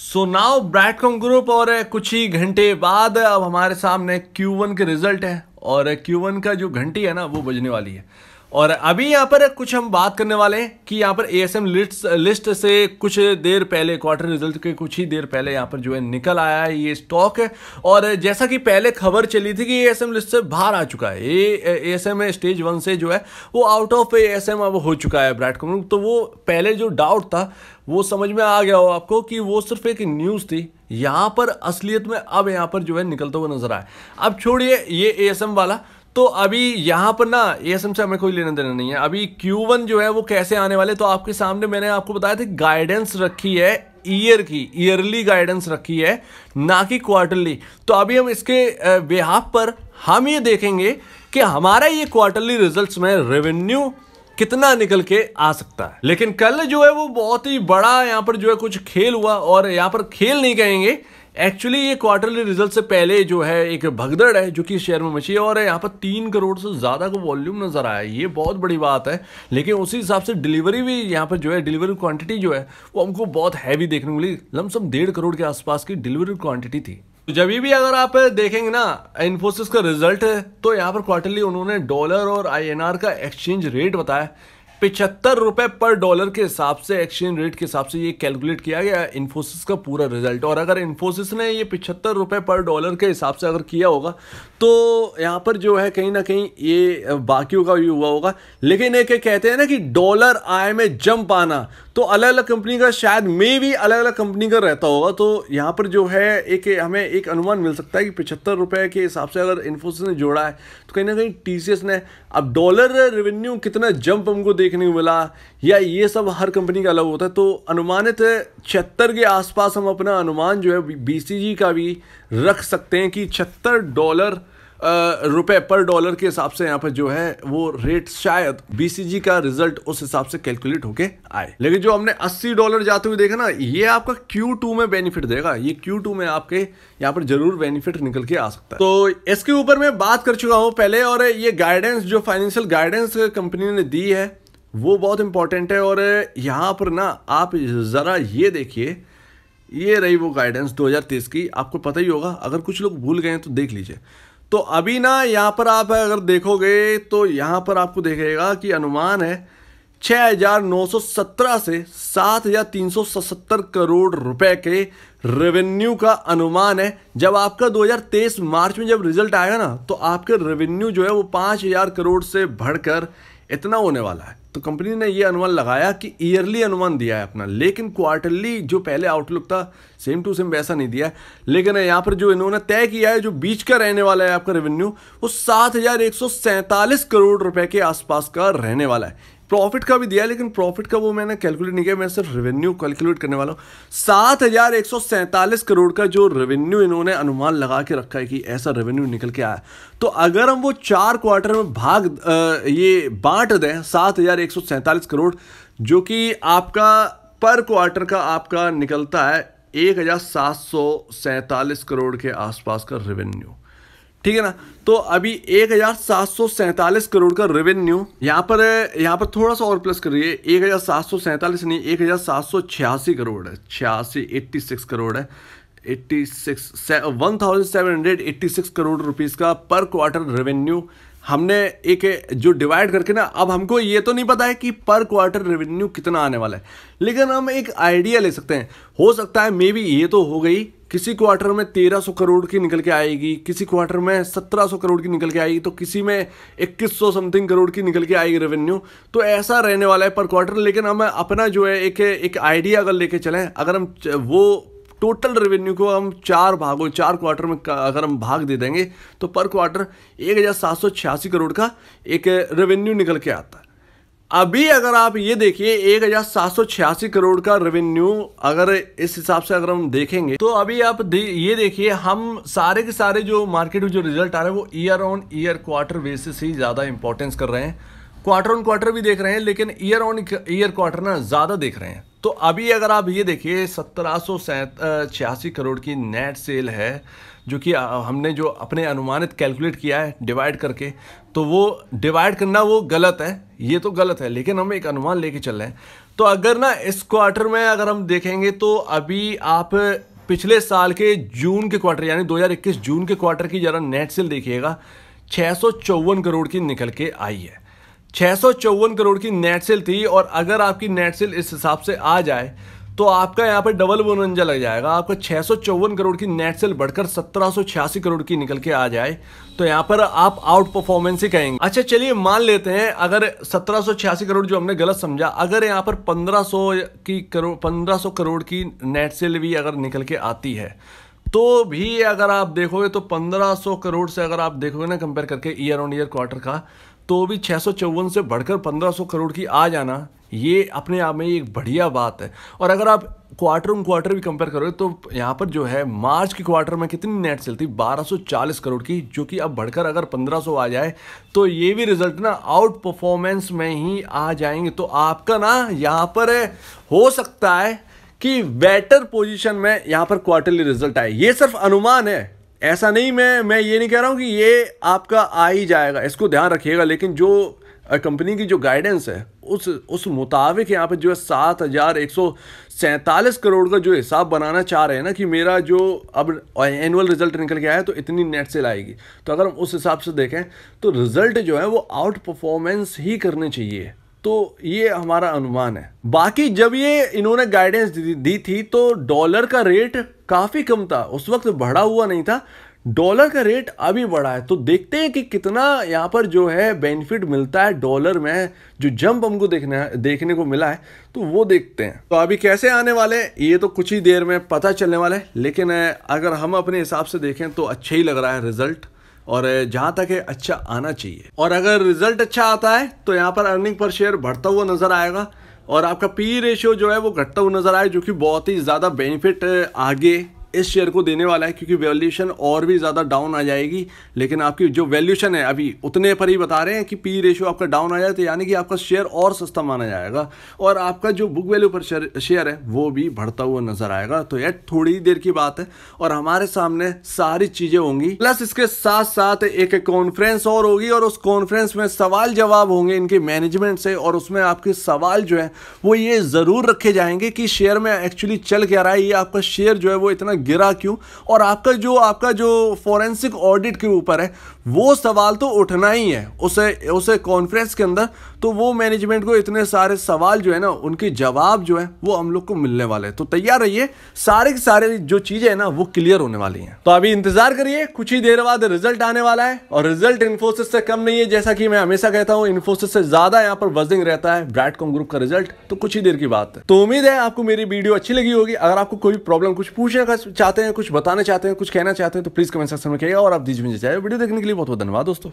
सो now Broadcom group और eh, कुछ ही घंटे बाद eh, अब हमारे सामने Q1 के रिजल्ट है और eh, Q1 का जो घंटी है ना वो बजने वाली है और अभी यहाँ पर कुछ हम बात करने वाले हैं कि यहाँ पर एएसएम लिस्ट लिस्ट से कुछ देर पहले क्वार्टर रिजल्ट के कुछ ही देर पहले यहाँ पर जो है निकल आया है ये स्टॉक और जैसा कि पहले खबर चली थी कि एएसएम लिस्ट से बाहर आ चुका है एस एम स्टेज वन से जो है वो आउट ऑफ एएसएम अब हो चुका है ब्राइट कमर तो वो पहले जो डाउट था वो समझ में आ गया हो आपको कि वो सिर्फ एक न्यूज़ थी यहाँ पर असलियत में अब यहाँ पर जो है निकलता हुआ नजर आए अब छोड़िए ये ए वाला तो अभी यहाँ पर ना ए एस से हमें कोई लेना देना नहीं है अभी Q1 जो है वो कैसे आने वाले तो आपके सामने मैंने आपको बताया था गाइडेंस रखी है ईयर की ईयरली गाइडेंस रखी है ना कि क्वार्टरली तो अभी हम इसके बिहाफ पर हम ये देखेंगे कि हमारा ये क्वार्टरली रिजल्ट्स में रेवेन्यू कितना निकल के आ सकता है लेकिन कल जो है वो बहुत ही बड़ा यहाँ पर जो है कुछ खेल हुआ और यहाँ पर खेल नहीं कहेंगे एक्चुअली ये क्वार्टरली रिजल्ट से पहले जो है एक भगदड़ है जो कि शेयर में मची है और यहाँ पर तीन करोड़ से ज़्यादा का वॉल्यूम नज़र आया ये बहुत बड़ी बात है लेकिन उसी हिसाब से डिलीवरी भी यहाँ पर जो है डिलीवरी क्वांटिटी जो है वो हमको बहुत हैवी देखने को मिली लमसम डेढ़ करोड़ के आसपास की डिलीवरी क्वांटिटी थी तो जब भी अगर आप देखेंगे ना इन्फोसिस का रिजल्ट है तो यहाँ पर क्वार्टरली उन्होंने डॉलर और आईएनआर का एक्सचेंज रेट बताया पिछहत्तर रुपए पर डॉलर के हिसाब से एक्सचेंज रेट के हिसाब से ये कैलकुलेट किया गया इन्फोसिस का पूरा रिजल्ट और अगर इन्फोसिस ने ये पिछहत्तर रुपए पर डॉलर के हिसाब से अगर किया होगा तो यहाँ पर जो है कहीं ना कहीं ये बाकियों का भी हुआ होगा लेकिन एक कहते हैं ना कि डॉलर आय में जंप आना तो अलग अलग कंपनी का शायद मे भी अलग अलग कंपनी का रहता होगा तो यहाँ पर जो है एक हमें एक अनुमान मिल सकता है कि पिछहत्तर रुपये के हिसाब से अगर इन्फोसिस ने जोड़ा है तो कहीं ना कहीं टी ने अब डॉलर रेवेन्यू कितना जंप हमको देख देखने को मिला या ये सब हर कंपनी का अलग होता है तो अनुमानित छिहत्तर के आसपास हम अपना अनुमान जो है बीसीजी का भी रख सकते हैं कि छिहत्तर डॉलर रुपए पर डॉलर के हिसाब से यहाँ पर जो है वो रेट शायद बी का रिजल्ट उस हिसाब से कैलकुलेट होके आए लेकिन जो हमने 80 डॉलर जाते हुए देखा ना ये आपका Q2 में बेनिफिट देगा ये Q2 में आपके यहाँ पर जरूर बेनिफिट निकल के आ सकता है तो इसके ऊपर मैं बात कर चुका हूँ पहले और ये गाइडेंस जो फाइनेंशियल गाइडेंस कंपनी ने दी है वो बहुत इम्पॉर्टेंट है और यहाँ पर ना आप ज़रा ये देखिए ये रही वो गाइडेंस 2030 की आपको पता ही होगा अगर कुछ लोग भूल गए हैं तो देख लीजिए तो अभी ना यहाँ पर आप अगर देखोगे तो यहाँ पर आपको देखेगा कि अनुमान है 6,917 से 7,370 करोड़ रुपए के रेवेन्यू का अनुमान है जब आपका 2023 मार्च में जब रिजल्ट आएगा ना तो आपके रेवेन्यू जो है वो 5,000 करोड़ से बढ़कर इतना होने वाला है तो कंपनी ने यह अनुमान लगाया कि ईयरली अनुमान दिया है अपना लेकिन क्वार्टरली जो पहले आउटलुक था सेम टू सेम वैसा नहीं दिया है लेकिन यहाँ पर जो इन्होंने तय किया है जो बीच का रहने वाला है आपका रेवेन्यू वो सात करोड़ रुपए के आसपास का रहने वाला है प्रॉफिट का भी दिया लेकिन प्रॉफिट का वो मैंने कैलकुलेट नहीं किया मैं सिर्फ रेवेन्यू कैलकुलेट करने वाला हूँ सात हजार एक सौ सैंतालीस करोड़ का जो रेवेन्यू इन्होंने अनुमान लगा के रखा है कि ऐसा रेवेन्यू निकल के आया तो अगर हम वो चार क्वार्टर में भाग ये बांट दें सात हजार एक सौ सैंतालीस करोड़ जो कि आपका पर क्वार्टर का आपका निकलता है एक हजार सात सौ सैंतालीस करोड़ के आसपास का रेवेन्यू ठीक है ना तो अभी एक हजार सात सौ सैंतालीस करोड़ का रेवेन्यू यहाँ पर यहाँ पर थोड़ा सा और प्लस करिए एक हजार सात सौ सैंतालीस नहीं एक हजार सात सौ छियासी करोड़ है छियासी एट्टी सिक्स करोड़ है eighty six one thousand seven hundred eighty six crore rupees का पर क्वार्टर रेवेन्यू हमने एक जो डिवाइड करके ना अब हमको ये तो नहीं पता है कि पर क्वार्टर रेवेन्यू कितना आने वाला है लेकिन हम एक आइडिया ले सकते हैं हो सकता है मे बी ये तो हो गई किसी क्वार्टर में 1300 करोड़ की निकल के आएगी किसी क्वार्टर में 1700 करोड़ की निकल के आएगी तो किसी में 2100 समथिंग करोड़ की निकल के आएगी रेवेन्यू तो ऐसा रहने वाला है पर क्वार्टर लेकिन हम अपना जो है एक एक आइडिया अगर लेके चलें अगर हम वो टोटल रेवेन्यू को हम चार भागों चार क्वार्टर में अगर हम भाग दे देंगे तो पर क्वार्टर एक हज़ार सात सौ छियासी करोड़ का एक रेवेन्यू निकल के आता है अभी अगर आप ये देखिए एक हज़ार सात सौ छियासी करोड़ का रेवेन्यू अगर इस हिसाब से अगर हम देखेंगे तो अभी आप दे, ये देखिए हम सारे के सारे जो मार्केट में जो रिजल्ट आ रहे हैं वो year on year quarter basis ही ज़्यादा इंपॉर्टेंस कर रहे हैं क्वार्टर ऑन क्वार्टर भी देख रहे हैं लेकिन ईयर ऑन ईयर क्वार्टर ना ज़्यादा देख रहे हैं तो अभी अगर आप ये देखिए सत्रह सौ छियासी करोड़ की नेट सेल है जो कि हमने जो अपने अनुमानित कैलकुलेट किया है डिवाइड करके तो वो डिवाइड करना वो गलत है ये तो गलत है लेकिन हम एक अनुमान लेके चल रहे हैं तो अगर ना इस क्वार्टर में अगर हम देखेंगे तो अभी आप पिछले साल के जून के क्वार्टर यानी 2021 जून के क्वार्टर की ज़रा नेट सेल देखिएगा छः करोड़ की निकल के आई है छः करोड़ की नेट सेल थी और अगर आपकी नेट सेल इस हिसाब से आ जाए तो आपका यहाँ पर डबल बनवंजा लग जाएगा आपका छः करोड़ की नेट सेल बढ़कर सत्रह करोड़ की निकल के आ जाए तो यहाँ पर आप आउट परफॉर्मेंस ही कहेंगे अच्छा चलिए मान लेते हैं अगर सत्रह करोड़ जो हमने गलत समझा अगर यहाँ पर 1500 की करोड़ 1500 करोड़ की नेट सेल भी अगर निकल के आती है तो भी अगर आप देखोगे तो 1500 करोड़ से अगर आप देखोगे ना कंपेयर करके ईयर ऑन ईयर क्वार्टर का तो भी छः से बढ़कर 1500 करोड़ की आ जाना ये अपने आप में एक बढ़िया बात है और अगर आप क्वार्टर उन क्वार्टर भी कंपेयर करोगे तो यहाँ पर जो है मार्च के क्वार्टर में कितनी नेट सेल थी 1240 करोड़ की जो कि अब बढ़कर अगर 1500 आ जाए तो ये भी रिजल्ट ना आउट परफॉर्मेंस में ही आ जाएंगे तो आपका ना यहाँ पर हो सकता है कि बेटर पोजीशन में यहाँ पर क्वार्टरली रिजल्ट आए ये सिर्फ अनुमान है ऐसा नहीं मैं मैं ये नहीं कह रहा हूँ कि ये आपका आ ही जाएगा इसको ध्यान रखिएगा लेकिन जो कंपनी की जो गाइडेंस है उस उस मुताबिक यहाँ पे जो है सात हज़ार एक सौ सैंतालीस करोड़ का जो हिसाब बनाना चाह रहे हैं ना कि मेरा जो अब एनुअल रिजल्ट निकल के आया तो इतनी नेट सेल आएगी तो अगर हम उस हिसाब से देखें तो रिजल्ट जो है वो आउट परफॉर्मेंस ही करने चाहिए तो ये हमारा अनुमान है बाकी जब ये इन्होंने गाइडेंस दी थी तो डॉलर का रेट काफ़ी कम था उस वक्त बढ़ा हुआ नहीं था डॉलर का रेट अभी बढ़ा है तो देखते हैं कि कितना यहाँ पर जो है बेनिफिट मिलता है डॉलर में जो जंप हमको देखने देखने को मिला है तो वो देखते हैं तो अभी कैसे आने वाले ये तो कुछ ही देर में पता चलने वाला है लेकिन अगर हम अपने हिसाब से देखें तो अच्छा ही लग रहा है रिजल्ट और जहाँ तक है अच्छा आना चाहिए और अगर रिजल्ट अच्छा आता है तो यहाँ पर अर्निंग पर शेयर बढ़ता हुआ नज़र आएगा और आपका पी रेशियो जो है वो घटता हुआ नज़र आए जो कि बहुत ही ज़्यादा बेनिफिट आगे इस शेयर को देने वाला है क्योंकि वैल्यूशन और भी ज़्यादा डाउन आ जाएगी लेकिन आपकी जो वैल्यूशन है अभी उतने पर ही बता रहे हैं कि पी रेशियो आपका डाउन आ जाए तो यानी कि आपका शेयर और सस्ता माना जाएगा और आपका जो बुक वैल्यू पर शेयर है वो भी बढ़ता हुआ नजर आएगा तो यह थोड़ी देर की बात है और हमारे सामने सारी चीज़ें होंगी प्लस इसके साथ साथ एक कॉन्फ्रेंस और होगी और उस कॉन्फ्रेंस में सवाल जवाब होंगे इनके मैनेजमेंट से और उसमें आपके सवाल जो है वो ये ज़रूर रखे जाएंगे कि शेयर में एक्चुअली चल क्या रहा है ये आपका शेयर जो है वो इतना गिरा क्यों और आपका जो आपका जो फॉरेंसिक ऑडिट के ऊपर है वो सवाल तो उठना ही है उसे उसे कॉन्फ्रेंस के अंदर तो वो मैनेजमेंट को इतने सारे सवाल जो है ना उनके जवाब जो है वो हम लोग को मिलने वाले हैं तो तैयार रहिए सारे के सारे जो चीज़ें हैं ना वो क्लियर होने वाली हैं तो अभी इंतजार करिए कुछ ही देर बाद रिजल्ट आने वाला है और रिजल्ट इन्फोसिस से कम नहीं है जैसा कि मैं हमेशा कहता हूँ इन्फोसिस से ज़्यादा यहाँ पर वजिंग रहता है ब्रैडकॉम ग्रुप का रिजल्ट तो कुछ ही देर की बात है तो उम्मीद है आपको मेरी वीडियो अच्छी लगी होगी अगर आपको कोई प्रॉब्लम कुछ पूछना चाहते हैं कुछ बताना चाहते हैं कुछ कहना चाहते हैं तो प्लीज़ कमेंट सेक्शन में कहिएगा और आप दीजिए वीडियो देखने के लिए लिए बहुत बहुत धन्यवाद दोस्तों